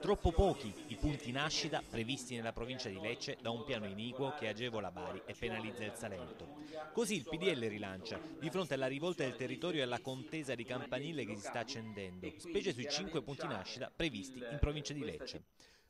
Troppo pochi i punti nascita previsti nella provincia di Lecce da un piano iniquo che agevola Bari e penalizza il Salento. Così il PDL rilancia, di fronte alla rivolta del territorio e alla contesa di campanile che si sta accendendo, specie sui cinque punti nascita previsti in provincia di Lecce.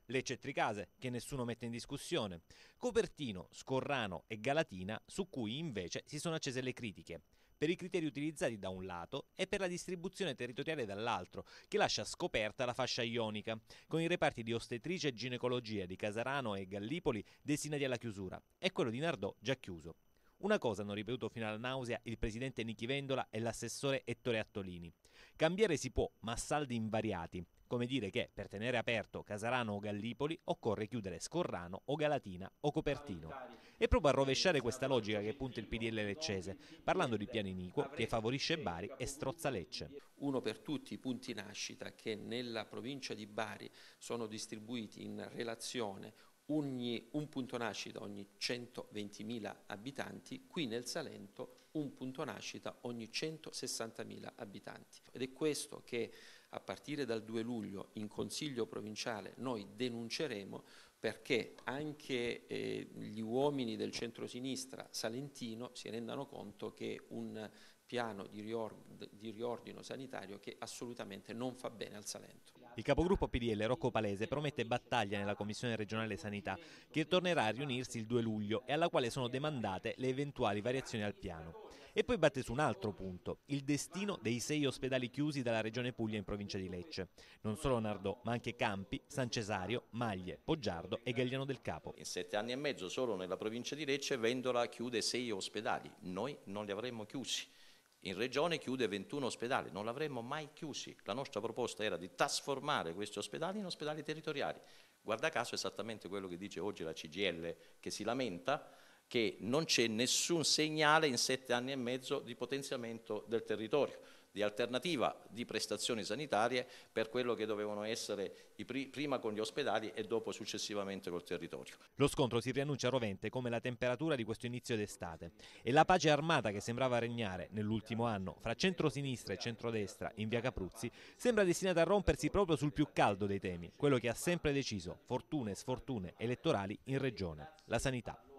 Lecce e Tricase, che nessuno mette in discussione, Copertino, Scorrano e Galatina, su cui invece si sono accese le critiche per i criteri utilizzati da un lato e per la distribuzione territoriale dall'altro, che lascia scoperta la fascia ionica, con i reparti di ostetricia e ginecologia di Casarano e Gallipoli destinati alla chiusura e quello di Nardò già chiuso. Una cosa hanno ripetuto fino alla nausea il presidente Nichi Vendola e l'assessore Ettore Attolini. Cambiare si può, ma a saldi invariati. Come dire che per tenere aperto Casarano o Gallipoli occorre chiudere Scorrano o Galatina o Copertino. E provo a rovesciare questa logica che punta il PDL leccese, parlando di piano iniquo che favorisce Bari e strozza Lecce. Uno per tutti i punti nascita che nella provincia di Bari sono distribuiti in relazione ogni, un punto nascita ogni 120.000 abitanti, qui nel Salento un punto nascita ogni 160.000 abitanti. Ed è questo che a partire dal 2 luglio in Consiglio provinciale noi denunceremo perché anche eh, gli uomini del centro-sinistra salentino si rendano conto che un piano di, riord di, riordino sanitario che assolutamente non fa bene al Salento. Il capogruppo PDL Rocco Palese promette battaglia nella Commissione regionale sanità che tornerà a riunirsi il 2 luglio e alla quale sono demandate le eventuali variazioni al piano. E poi batte su un altro punto, il destino dei sei ospedali chiusi dalla regione Puglia in provincia di Lecce. Non solo Nardò, ma anche Campi, San Cesario, Maglie, Poggiardo e Gagliano del Capo. In sette anni e mezzo solo nella provincia di Lecce Vendola chiude sei ospedali, noi non li avremmo chiusi in regione chiude 21 ospedali, non l'avremmo mai chiusi, la nostra proposta era di trasformare questi ospedali in ospedali territoriali, guarda caso esattamente quello che dice oggi la CGL che si lamenta che non c'è nessun segnale in sette anni e mezzo di potenziamento del territorio di alternativa di prestazioni sanitarie per quello che dovevano essere prima con gli ospedali e dopo successivamente col territorio. Lo scontro si riannuncia rovente come la temperatura di questo inizio d'estate e la pace armata che sembrava regnare nell'ultimo anno fra centrosinistra e centrodestra in via Capruzzi sembra destinata a rompersi proprio sul più caldo dei temi, quello che ha sempre deciso fortune e sfortune elettorali in regione, la sanità.